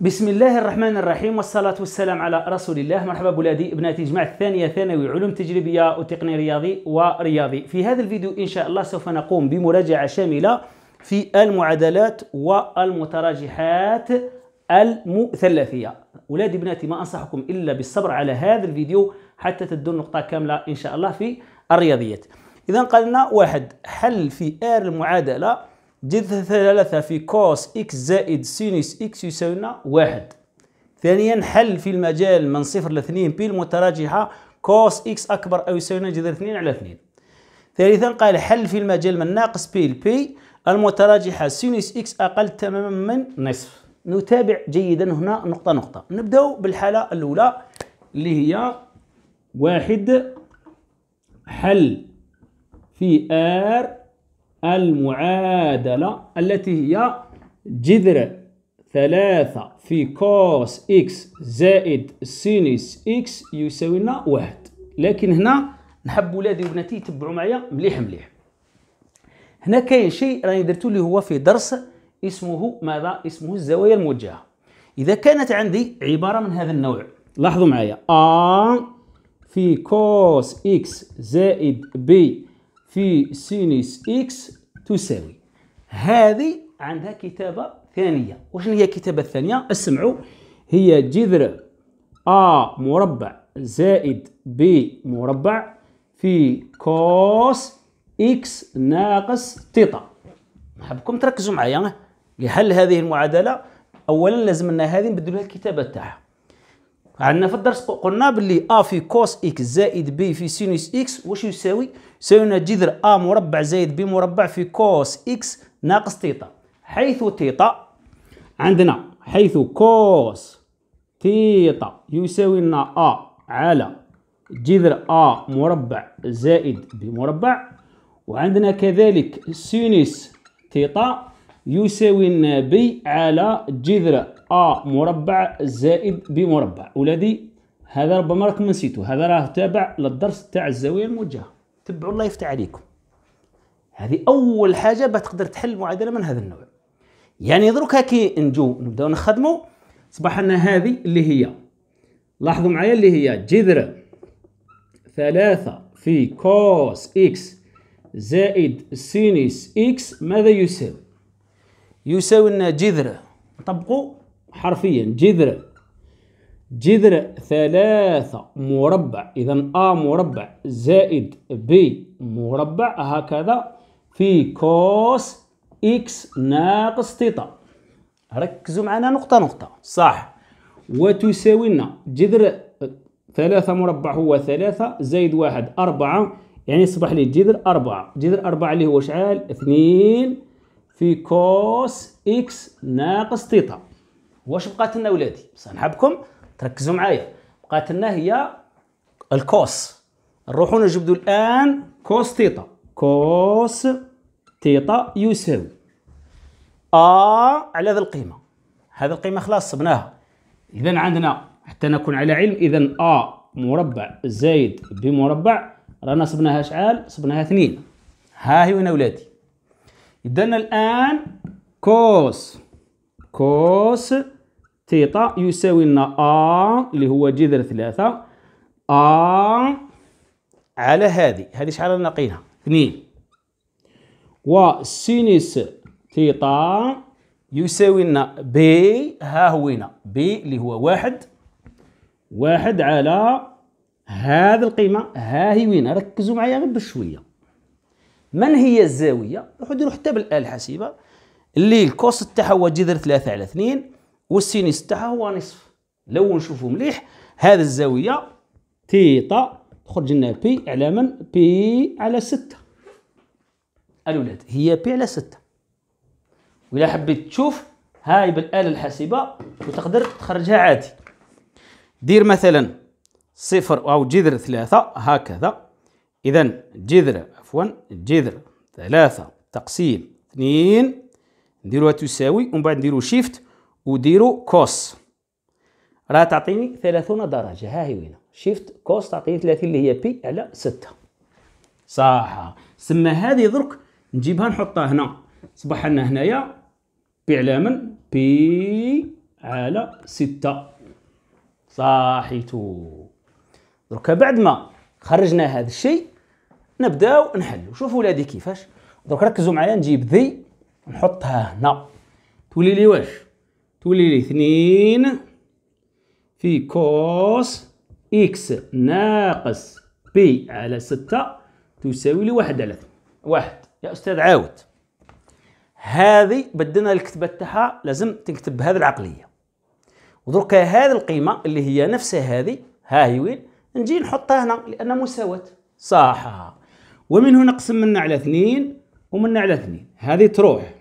بسم الله الرحمن الرحيم والصلاة والسلام على رسول الله مرحبا بولادي بناتي جماعة الثانية ثانوي علوم تجريبية وتقني رياضي ورياضي في هذا الفيديو إن شاء الله سوف نقوم بمراجعة شاملة في المعادلات والمتراجحات المثلثية ولادي بناتي ما أنصحكم إلا بالصبر على هذا الفيديو حتى تدون نقطة كاملة إن شاء الله في الرياضيات إذا قلنا واحد حل في آر المعادلة جذر ثلاثة في كوس إكس زائد سينس إكس يساوي لنا واحد ثانيا حل في المجال من صفر لاثنين بي المتراجحة كوس إكس أكبر أو يساوي لنا جذر اثنين على اثنين ثالثا قال حل في المجال من ناقص بي لبي المتراجحة سينس إكس أقل تماما من نصف نتابع جيدا هنا نقطة نقطة نبدأ بالحالة الأولى اللي هي واحد حل في R المعادلة التي هي جذر ثلاثة في كوس إكس زائد سينس إكس يساوي لنا واحد لكن هنا نحب ولادي وبناتي يتبعوا معايا مليح مليح هنا كاين شيء راني درتو اللي هو في درس اسمه ماذا اسمه الزوايا الموجهه اذا كانت عندي عباره من هذا النوع لاحظوا معايا ا في كوس اكس زائد بي في سينيس إكس تساوي هذه عندها كتابة ثانية وشنو هي الكتابة الثانية؟ اسمعوا هي جذر ا مربع زائد ب مربع في كوس إكس ناقص تيتا نحبكم تركزوا معايا لحل هذه المعادلة أولا لازم أن هذه نبدلوا لها الكتابة تاعها أه. عندنا في الدرس قلنا باللي ا في كوس اكس زائد بي في سينوس اكس واش يساوي يساوي لنا جذر ا مربع زائد بي مربع في كوس اكس ناقص تيتا حيث تيتا عندنا حيث كوس تيتا يساوي لنا ا على جذر ا مربع زائد بي مربع وعندنا كذلك سينوس تيتا يساوي لنا بي على جذر أ مربع زائد ب مربع ولادي هذا ربما راكم نسيتو هذا راه تابع للدرس تاع الزاويه الموجهه تبعوا الله يفتح عليكم هذه اول حاجه باش تقدر تحل معادله من هذا النوع يعني دروك كي نجو نبداو نخدمو صبح لنا هذه اللي هي لاحظوا معايا اللي هي جذر ثلاثة في كوس إكس زائد سينيس إكس ماذا يساوي؟ يساوي لنا جذر نطبقوا حرفيا جذر جذر ثلاثة مربع إذا أ مربع زائد ب مربع هكذا في كوس إكس ناقص تيتا ركزوا معنا نقطة نقطة صح وتساوي لنا جذر ثلاثة مربع هو ثلاثة زائد واحد أربعة يعني يصبح لي جذر أربعة جذر أربعة اللي هو شعال اثنين في كوس إكس ناقص تيتا واش بقات لنا ولادي بصح نحبكم تركزوا معايا بقات لنا هي الكوس نروحوا نجبدوا الان كوس تيتا كوس تيتا يساوي ا على ذا القيمه هذا القيمه خلاص صبناها اذا عندنا حتى نكون على علم اذا ا مربع زائد ب مربع رانا صبناها شحال صبناها اثنين ها هي وين ولادي اذا الان كوس كوس ثيتا يساوي لنا ا اللي هو جذر ثلاثة ا على هذه هذه شحال نقينا اثنين وسينيس ثيتا يساوي لنا بي ها هو هنا بي اللي هو واحد واحد على هذه القيمة ها هي وين ركزوا معايا غير بشوية من هي الزاوية؟ روحوا ديروا حتى بالآلة الحاسبة اللي الكوست تاعها هو جذر ثلاثة على اثنين والسينيس تاعها هو نصف لو نشوفو مليح هذه الزاويه تيتا تخرج لنا بي على من بي على ستة الولاد هي بي على ستة وإلا حبيت تشوف هاي بالآلة الحاسبة وتقدر تخرجها عادي دير مثلا صفر أو جذر ثلاثة هكذا إذا جذر عفوا جذر ثلاثة تقسيم اثنين نديروها تساوي ومن بعد نديرو شيفت وديروا كوس راه تعطيني 30 درجه ها هي وين شيفت كوس تعطيني 30 اللي هي بي على 6 صح سما هذه درك نجيبها نحطها هنا صبح لنا هنايا بي على من بي على 6 صاحيتو درك بعد ما خرجنا هذا الشيء نبداو نحلو شوفوا ولادي كيفاش درك ركزوا معايا نجيب ذي نحطها هنا تولي لي واش تولي لي اثنين في كوس إكس ناقص بي على ستة تساوي لي واحد على واحد يا أستاذ عاود هذه بدلنا الكتبة تاعها لازم تنكتب بهذه العقلية ودركا هذه القيمة اللي هي نفسها هذه ها هي وين نجي نحطها هنا لأنها مساواة صح ومن هنا نقسم منا على اثنين ومنا على اثنين هذه تروح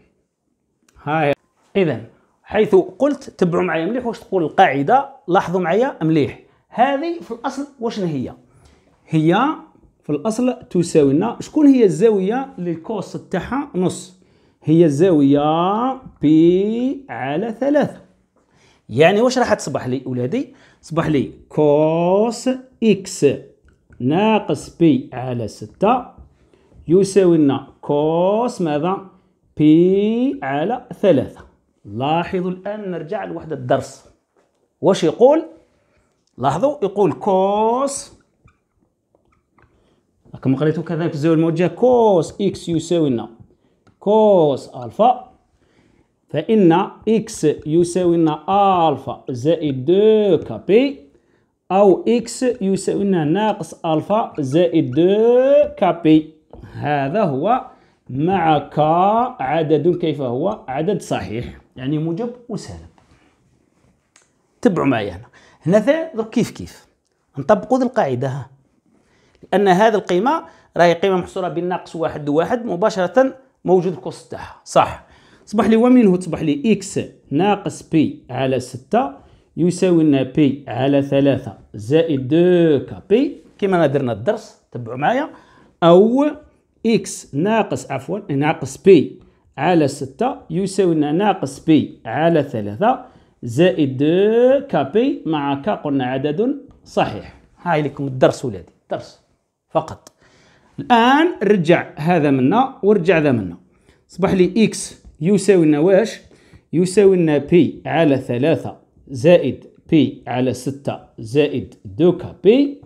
ها هي إذا حيث قلت تبعوا معايا مليح واش تقول القاعده لاحظوا معايا مليح هذه في الاصل واش هي هي في الاصل تساوي لنا شكون هي الزاويه اللي الكوس تاعها نص هي الزاويه بي على ثلاثة يعني واش راح تصبح لي ولادي تصبح لي كوس اكس ناقص بي على ستة يساوي لنا كوس ماذا بي على ثلاثة لاحظوا الآن نرجع لوحدة الدرس واش يقول لاحظوا يقول كوس كما قريتوا كذلك الزاوية الموجهة كوس إكس يساوي لنا كوس ألفا فإن إكس يساوي لنا ألفا زائد دو كابي أو إكس يساوي لنا ناقص ألفا زائد دو كابي هذا هو مع كا عدد كيف هو عدد صحيح يعني موجب وسالب تبعوا معي هنا هنا ضرب كيف كيف نطبقوا ذي القاعده ها لان هذه القيمه راهي قيمه محصوره بين ناقص واحد وواحد مباشره موجود الكوست تاعها صح صبح لي ومن هو تصبح لي اكس ناقص بي على ستة يساوي لنا بي على ثلاثة زائد 2 بي كما انا درنا الدرس تبعوا معايا او اكس ناقص عفوا ناقص بي على ستة يساوي لنا ناقص بي على ثلاثة زائد دو كبي مع ك قلنا عدد صحيح هاي لكم الدرس ولادي درس فقط الآن رجع هذا منا ورجع ذا منا صبح لي إكس يساوي لنا واش يساوي لنا بي على ثلاثة زائد بي على ستة زائد دو كبي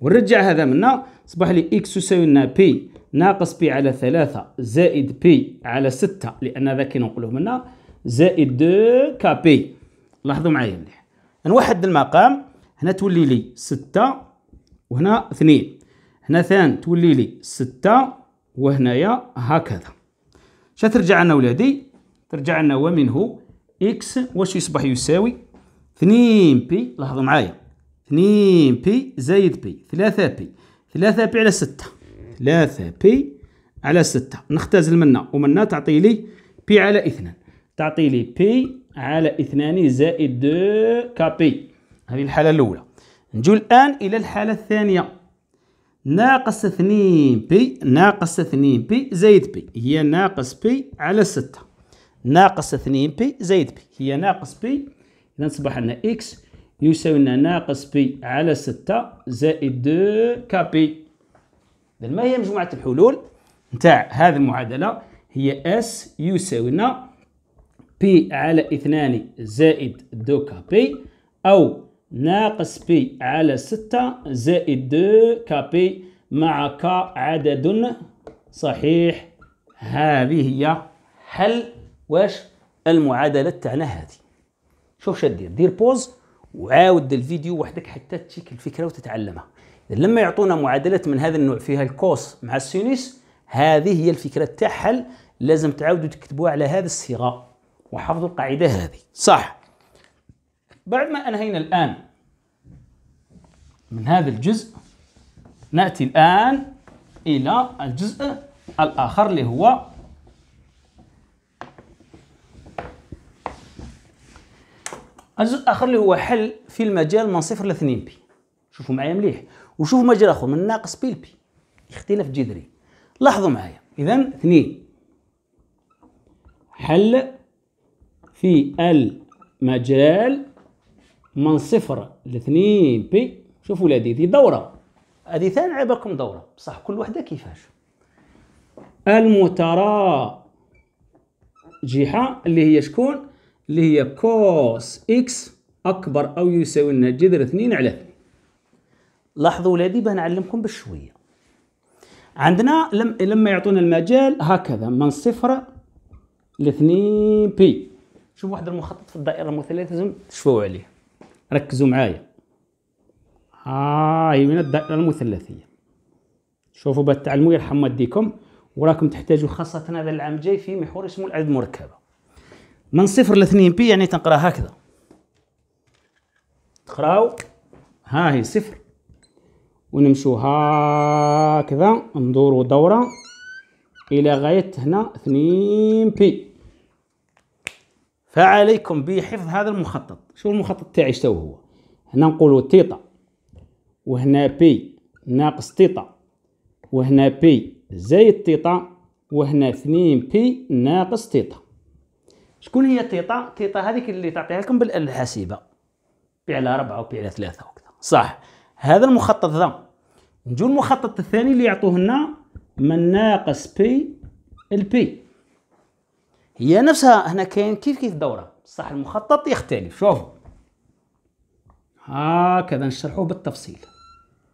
ورجع هذا منا صبح لي إكس يساوي لنا بي ناقص بي على ثلاثة زائد بي على ستة لأن هذا كي نقوله منا زائد دو كا بي لاحظوا معايا مليح نوحد المقام هنا تولي لي ستة وهنا اثنين هنا ثان تولي لي ستة وهنايا هكذا شا ترجع لنا ولادي ترجع لنا ومنه اكس واش يصبح يساوي اثنين بي لاحظوا معايا اثنين بي زائد بي ثلاثة بي ثلاثة بي على ستة ثلاثة بي على ستة نختزل منها ومنا تعطي لي بي على اثنان تعطي لي بي على اثنان زائد دو كابي هذه الحالة الأولى نجو الآن إلى الحالة الثانية ناقص اثنين بي ناقص اثنين بي زائد بي هي ناقص بي على ستة ناقص اثنين بي زائد بي هي ناقص بي إذا لنا إكس يساوي لنا ناقص بي على ستة زائد دو كابي اذا ما هي مجموعه الحلول نتاع هذه المعادله هي اس يساوينا بي على اثنان زائد دو بي او ناقص بي على ستة زائد دو كبي مع ك عدد صحيح هذه هي حل واش المعادلة تاعنا هذه شوف شدير دير بوز وعاود الفيديو وحدك حتى تشيك الفكرة وتتعلمها لما يعطونا معادلات من هذا النوع فيها الكوس مع السينيس هذه هي الفكره تاع حل لازم تعودوا تكتبوها على هذا الصيغه وحفظوا القاعده هذه صح بعد ما انهينا الان من هذا الجزء ناتي الان الى الجزء الاخر اللي هو الجزء الاخر اللي هو حل في المجال من صفر لاثنين بي شوفوا معايا مليح وشوفوا ما جرى من ناقص بي لبي اختلاف جذري لاحظوا معايا اذا اثنين حل في المجال من صفر لاثنين بي شوفوا ولادي دي دوره هذه ثاني عبركم دوره بصح كل وحده كيفاش المتراجحه اللي هي شكون اللي هي كوس اكس اكبر او يساوي لنا جذر 2 على 2 لاحظوا ولادي بنعلمكم بالشوية عندنا لما يعطونا المجال هكذا من صفر لاثنين بي شوف واحد المخطط في الدائرة المثلثة لازم تشوفوا عليه ركزوا معايا ها آه من الدائرة المثلثية شوفوا تعلموا يرحم والديكم وراكم تحتاجوا خاصة هذا العام الجاي في محور اسمه العدد المركبة من صفر لاثنين بي يعني تنقرا هكذا تقراو ها هي صفر ونمشو هكذا ندورو دورة إلى غاية هنا 2 بي فعليكم بحفظ هذا المخطط شو المخطط تاعي شتو هو هنا نقولو تيطا وهنا بي ناقص تيطا وهنا بي زايد تيطا وهنا 2 بي ناقص تيطا شكون هي تيطا تيطا هذيك اللي تعطيها لكم بالآلة الحاسبة بي على ربعة وبي على ثلاثة وكذا صح هذا المخطط ذا نجو المخطط الثاني اللي يعطوه لنا من ناقص بي البي هي نفسها هنا كاين كيف كيف دوره بصح المخطط يختلف شوف هكذا نشرحوه بالتفصيل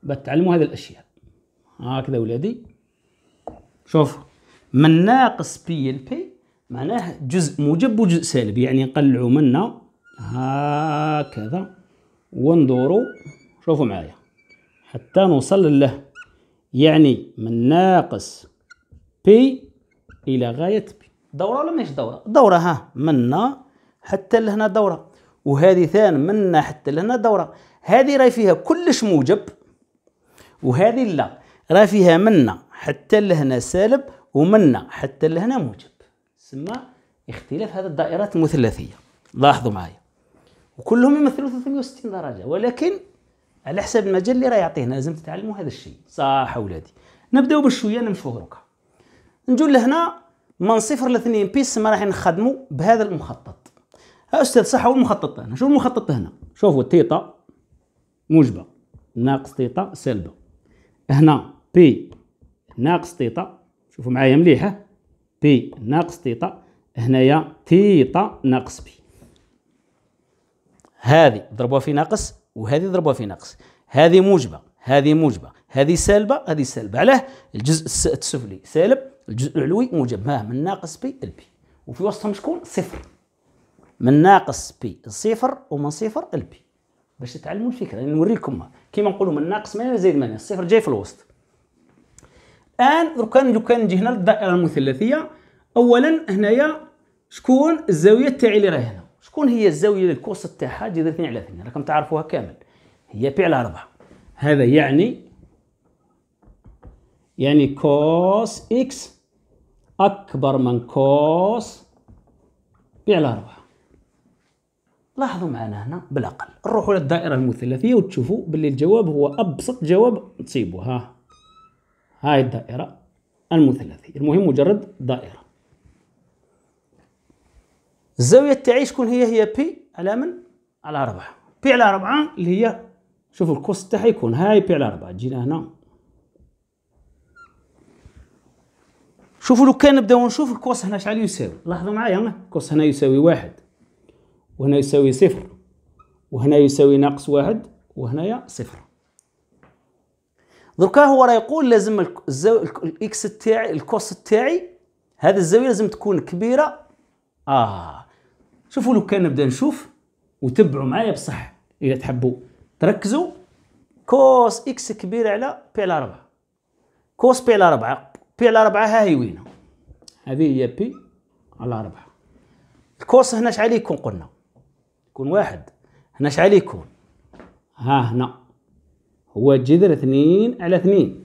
بتعلموا هذه الاشياء هكذا ولادي شوف من ناقص بي البي معناه جزء موجب وجزء سالب يعني نقلعوا منا هكذا وندوروا شوفوا معايا حتى نوصل له يعني من ناقص بي الى غايه بي دوره ولا ماهيش دوره دوره ها منا حتى لهنا دوره وهذه ثان منا حتى لهنا دوره هذه راهي فيها كلش موجب وهذه لا راه فيها منا حتى لهنا سالب ومنا حتى لهنا موجب سما اختلاف هذه الدائرات المثلثيه لاحظوا معايا وكلهم يمثلوا 360 درجه ولكن على حسب المجال اللي راه يعطيهنا لازم تتعلموا هذا الشيء صح اولادي نبداو بالشويه نمشوا دروكا نجو لهنا من صفر لاثنين بيس ما راح نخدموا بهذا المخطط استاذ صح هو المخطط هنا شو المخطط هنا شوفوا تيتا موجبه ناقص تيتا سالبه هنا بي ناقص تيتا شوفوا معايا مليحه بي ناقص تيتا هنايا تيتا ناقص بي هذه ضربوها في ناقص وهذه ضربه في نقص هذه موجبه هذه موجبه هذه سالبه هذه سالبه علاه الجزء السفلي سالب الجزء العلوي موجب ما من ناقص بي البي وفي وسطهم شكون صفر من ناقص بي صفر ومن صفر البي باش تتعلموا الفكره يعني نوريكم كيما نقولوا من ناقص 8 زائد 8 الصفر جاي في الوسط الان دركا لو كان نجي هنا للدائره المثلثيه اولا هنايا شكون الزاويه تاعي اللي راهي هنا شكون هي الزاويه الكوس تاعها جذر 2 على 2 راكم تعرفوها كامل هي بي على 4 هذا يعني يعني كوس اكس اكبر من كوس بي على 4 لاحظوا معنا هنا بالاقل نروحوا للدائره المثلثيه وتشوفوا باللي الجواب هو ابسط جواب تصيبوه ها هاي الدائره المثلثيه المهم مجرد دائره الزاوية تاعي شكون هي هي بي على من على ربعة بي على ربعة اللي هي شوفو الكوست تاعها يكون هاي بي على ربعة تجينا هنا شوفوا لو كان نبداو نشوف الكوس هنا شحال يساوي لاحظوا معايا الكوس هنا يساوي واحد وهنا يساوي صفر وهنا يساوي ناقص واحد وهنايا صفر دركا هو راه يقول لازم الاكس تاعي الكوس تاعي هذه الزاويه لازم تكون كبيره اه شوفوا لو كان نبدا نشوف وتبعوا معايا بصح الا تحبوا تركزوا كوس اكس كبير على بي على 4 كوس بي على 4 بي على 4 ها هي وينها هذه هي بي على 4 الكوس هنا شحال يكون قلنا يكون واحد هنا شحال يكون ها هنا هو جذر 2 على 2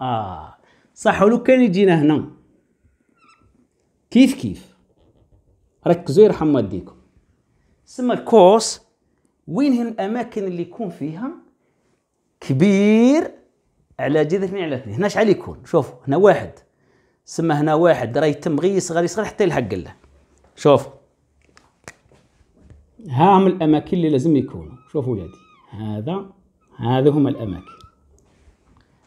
اه صح ولو كان يجينا هنا كيف كيف ركزوا يرحم والديكم سما الكورس وين هي الاماكن اللي يكون فيها كبير على جذر اثنين على اثنين هنا شحال يكون شوفوا هنا واحد سما هنا واحد راه يتم غي صغير يصغر حتى يلحق له شوف ها هم الاماكن اللي لازم يكونوا شوفوا ولادي هذا هذا هما الاماكن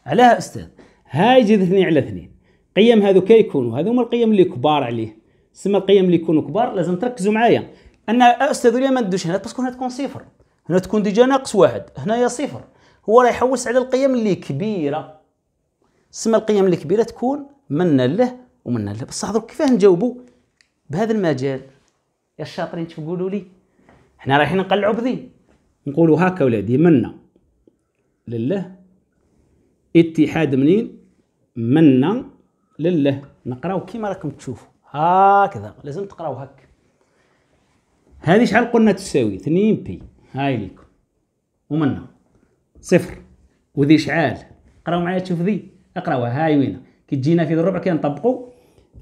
علاه استاذ هاي جذر اثنين على اثنين قيم هذو كيكونوا هذو هما القيم اللي كبار عليه سما القيم اللي يكونوا كبار لازم تركزوا معايا ان استاذ اليوم ما ندوش هنا باسكو هنا تكون صفر هنا تكون ديجا ناقص واحد هنايا صفر هو راه يحوس على القيم اللي كبيره سما القيم اللي كبيره تكون منا له ومنا له بصح درك كيفاه نجاوبوا بهذا المجال يا الشاطرين تقولوا لي حنا رايحين نقلعوا بذي نقولوا هكا ولادي منا لله اتحاد منين منا لله نقراو كيما راكم تشوفوا هكذا لازم تقراو هك هذه شحال قلنا تساوي 2 بي هاي ليكم ومنا صفر وذي شعال قراو معايا تشوف ذي اقراوها هاي وين كي تجينا في الربع كي نطبقوا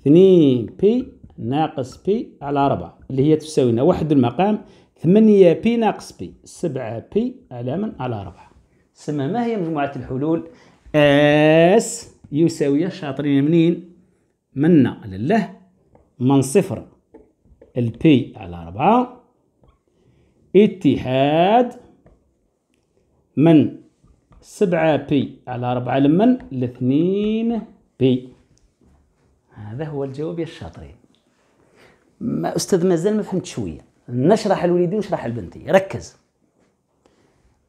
2 بي ناقص بي على 4 اللي هي تساوي لنا واحد المقام 8 بي ناقص بي 7 بي على من على 4 سما ما هي مجموعة الحلول اس يساوي شاطرين منين منا لله من صفر البي على أربعة اتحاد من سبعة بي على أربعة لمن الاثنين بي هذا هو الجواب يا الشاطرين ما أستاذ مازال ما فهمت شوية نشرح لوليدي ونشرح لبنتي ركز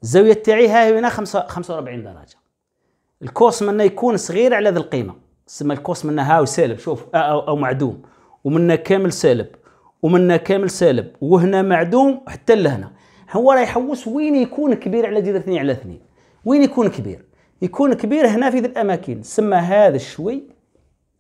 الزاوية تاعي ها هنا خمسة وربعين درجة الكوس منا يكون صغير على ذي القيمة تسمى الكوس منا هاو سالب شوف أو, أو معدوم ومنا كامل سالب ومنا كامل سالب وهنا معدوم حتى لهنا هو راه يحوس وين يكون كبير على دير اثنين على اثنين وين يكون كبير يكون كبير هنا في ذي الاماكن سمى هذا الشوي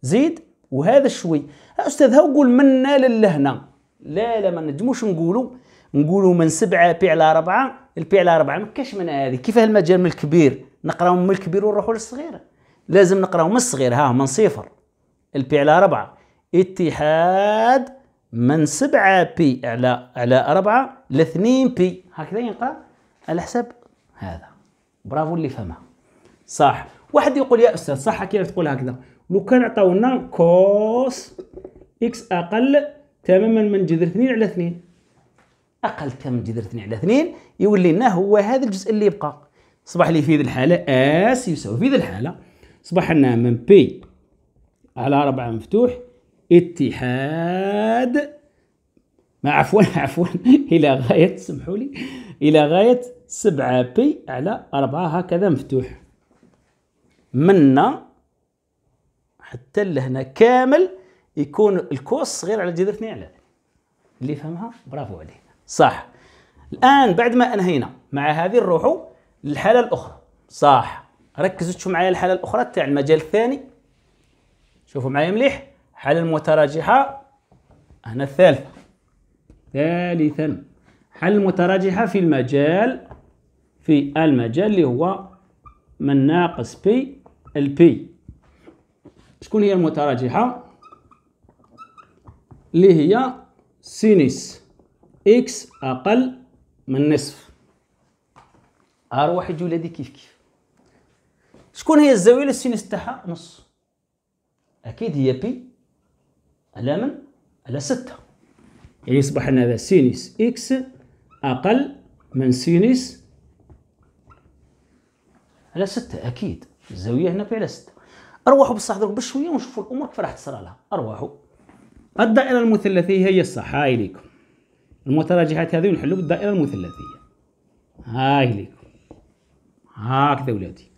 زيد وهذا الشوي استاذ ها قول منا للهنا لا لا ما نجموش نقولوا نقولوا من سبعه بي على اربعه البي على اربعه ما كاش من هذه كيف المجال من الكبير نقراو من الكبير ونروحوا للصغير لازم نقراو من الصغير ها من صفر البي على اربعه اتحاد من 7 بي على على 4 ل 2 بي هكذا ينقرا على حسب هذا برافو اللي فهمها صح واحد يقول يا استاذ صح كيف تقول هكذا لو كان عطاونا كوس اكس اقل تماما من جذر 2 على 2 اقل تماما من جذر 2 على 2 يولي لنا هو هذا الجزء اللي يبقى صبح لي في ذي الحاله اس يساوي في ذي الحاله صبح لنا من بي على 4 مفتوح اتحاد ما عفوا عفوا الى غايه سمحوا لي الى غايه 7 بي على 4 هكذا مفتوح منا حتى لهنا كامل يكون الكوس صغير على جذر 2 على اللي فهمها برافو عليه صح الان بعد ما انهينا مع هذه نروحوا للحاله الاخرى صح ركزوا معايا الحاله الاخرى تاع المجال الثاني شوفوا معايا مليح حل المتراجحة هنا الثالثة ثالثا حل المتراجحة في المجال في المجال اللي هو من ناقص بي البي شكون هي المتراجحة اللي هي سينيس اكس اقل من نصف ار واحد ولا دي كيف كيف شكون هي الزاوية اللي السينيس تاعها نص اكيد هي بي على من؟ على ستة يعني يصبح هذا سينيس إكس أقل من سينيس على ستة أكيد الزاوية هنا في على ستة أرواحوا بصح ضرب بشوية ونشوفوا الأمور كيف راح تصرى لها أرواحوا الدائرة المثلثية هي الصح هاي ليكم المتراجعات هذه ونحلوا بالدائرة المثلثية هاي ليكم هكذا ولادي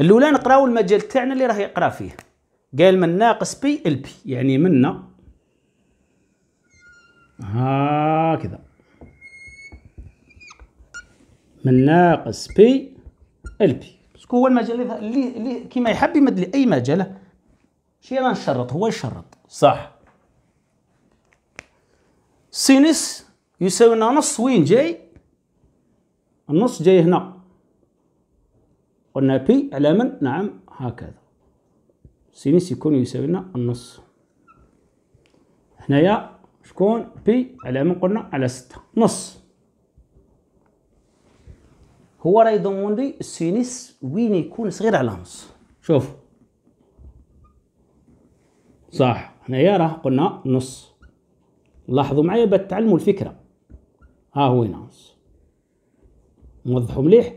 الأولى نقراو المجال تاعنا اللي راه يقرا فيه قال من ناقص بي بي يعني منا هكذا من ناقص بي البي باسكو هو المجال اللي اللي كيما يحب يمد لي اي مجال ماشي انا نشرط هو يشرط صح سينس يساوي لنا نص وين جاي النص جاي هنا قلنا بي على من نعم هكذا سين سيكون لنا النص هنايا شكون بي على من قلنا على ستة نص هو راه يضمن لي السينيس وين يكون صغير على نص شوف صح هنايا راه قلنا نص لاحظوا معايا باش تعلموا الفكره ها هو نص نوضحوا مليح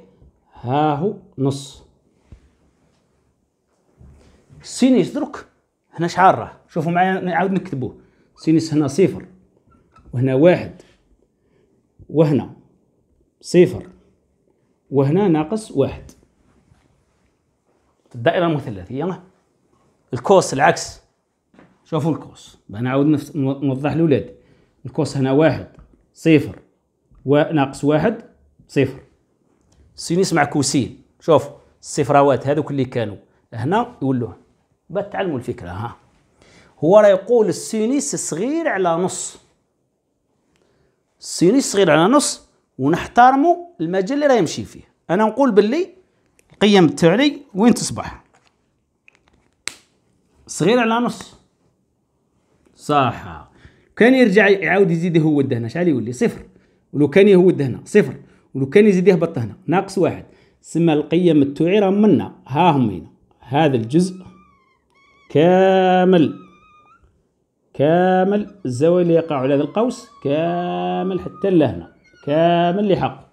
ها هو نص سينيس درك هنا شحال راه شوفوا معايا نعاود نكتبوه سينيس هنا صفر وهنا واحد وهنا صفر وهنا ناقص واحد في الدائرة المثلثية الكوس العكس شوفوا الكوس نعاود نوضح لولادي الكوس هنا واحد صفر وناقص واحد صفر سينيس مع كوسين شوف الصفراوات هذوك اللي كانوا هنا يولوه بتعلموا الفكرة ها هو راه يقول السينيس صغير على نص السينيس صغير على نص ونحترموا المجال اللي راه يمشي فيه انا نقول باللي القيم تاعي وين تصبح صغير على نص صح كان يرجع يعاود يزيد يهود هنا شحال يولي صفر ولو كان يهود هنا صفر ولو كان يزيد يهبط هنا ناقص واحد سما القيم التوعي راه منا ها هم هنا هذا الجزء كامل كامل الزاوية اللي يقع على هذا القوس كامل حتى لهنا كامل لحق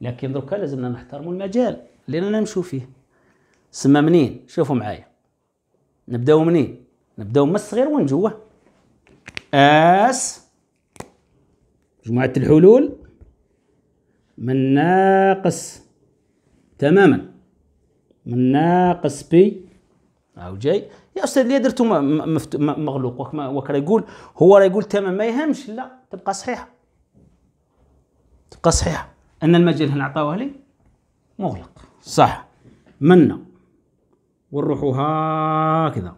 لكن دركا لازمنا نحترموا المجال اللي رانا نمشوا فيه سما منين شوفوا معايا نبداو منين نبداو من الصغير جوا اس مجموعة الحلول من ناقص تماما من ناقص بي أو جاي يا استاذ ليه درتو مغلوق وكرا يقول هو راه يقول تمام ما يهمش لا تبقى صحيحه تبقى صحيحه ان المجال هنا عطاوه لي مغلق صح منا ونروحو هكذا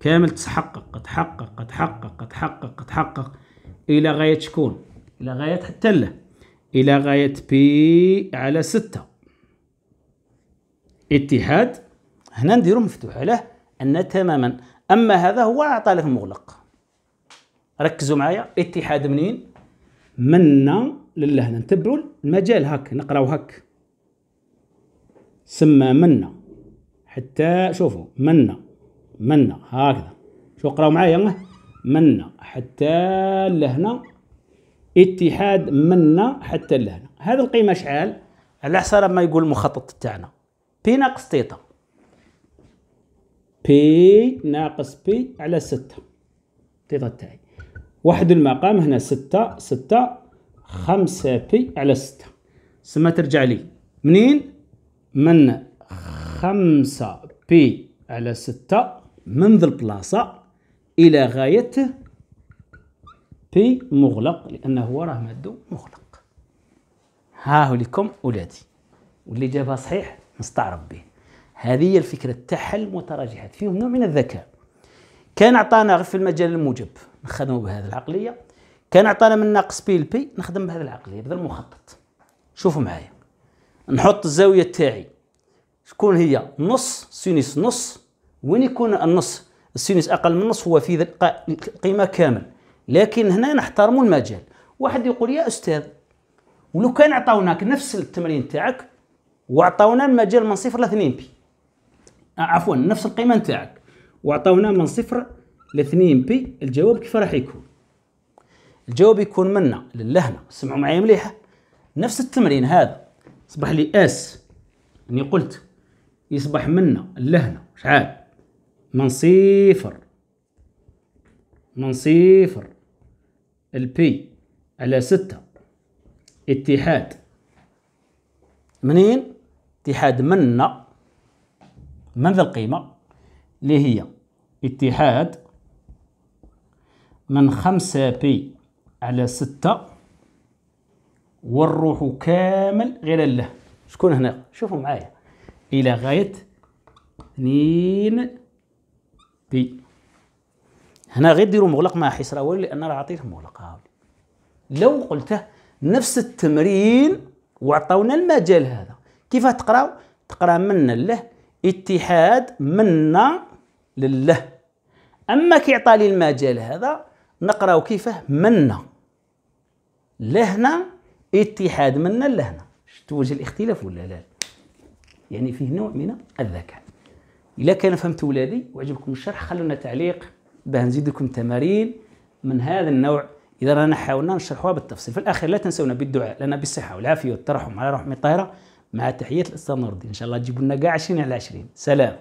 كامل تحقق تحقق تحقق تحقق تحقق الى غايه شكون الى غايه حتى له الى غايه بي على ستة اتحاد هنا نديرو مفتوح علاه أن تماما أما هذا هو لك مغلق ركزوا معايا اتحاد منين منا للهنا نتبعوا المجال هك نقراو هك سمى منا حتى شوفوا منا منا هكذا شو قراو معايا منا حتى لهنا اتحاد منا حتى لهنا هذا القيمه شحال على حسب ما يقول المخطط تاعنا بي ناقص تيتا بي ناقص بي على ستة تيطا تاعي واحد المقام هنا ستة ستة خمسة بي على ستة سما ترجع لي منين من خمسة بي على ستة منذ البلاصة إلى غاية بي مغلق لأنه راه مادو مغلق ها لكم أولادي واللي جابها صحيح مستعرب به هذه الفكرة تحل وتراجعت فيهم نوع من الذكاء كان أعطانا في المجال الموجب نخدمه بهذه العقلية كان أعطانا من ناقص بي البي نخدم بهذه العقلية بهذا المخطط شوفوا معايا نحط الزاوية تاعي شكون هي نص سينيس نص وين يكون النص السينيس أقل من النص هو في قيمة كامل لكن هنا نحترم المجال واحد يقول يا أستاذ ولو كان عطاوناك نفس التمرين تاعك وعطاونا المجال من صفر لاثنين بي آه، عفوا نفس القيمه نتاعك وعطاونا من صفر ل 2 بي الجواب كيف راح يكون الجواب يكون منا للهنا سمعوا معايا مليحه نفس التمرين هذا يصبح لي اس اني قلت يصبح منا لهنا شحال من صفر من صفر البي على ستة اتحاد منين اتحاد منا من ذا القيمة اللي هي اتحاد من خمسة بي على ستة والروح كامل غير الله شكون هنا شوفوا معايا إلى غاية اثنين بي هنا غير ديروا مغلق مع حسرة أولي لأن راه عطيته مغلق هاولي لو قلته نفس التمرين وعطاونا المجال هذا كيف تقراو تقرا من له اتحاد منا لله اما كيعطى لي المجال هذا نقراو كيفاه منا لهنا اتحاد منا لهنا شفت وجه الاختلاف ولا لا يعني فيه نوع من الذكاء الا كان فهمت ولادي وعجبكم الشرح خلونا تعليق باه نزيد لكم تمارين من هذا النوع اذا رانا حاولنا نشرحوها بالتفصيل في الاخير لا تنسونا بالدعاء لنا بالصحه والعافيه والترحم على روح من الطاهره مع تحية الاستاذ نور الدين إن شاء الله تجيبوا لنا كاع 20 على 20 سلام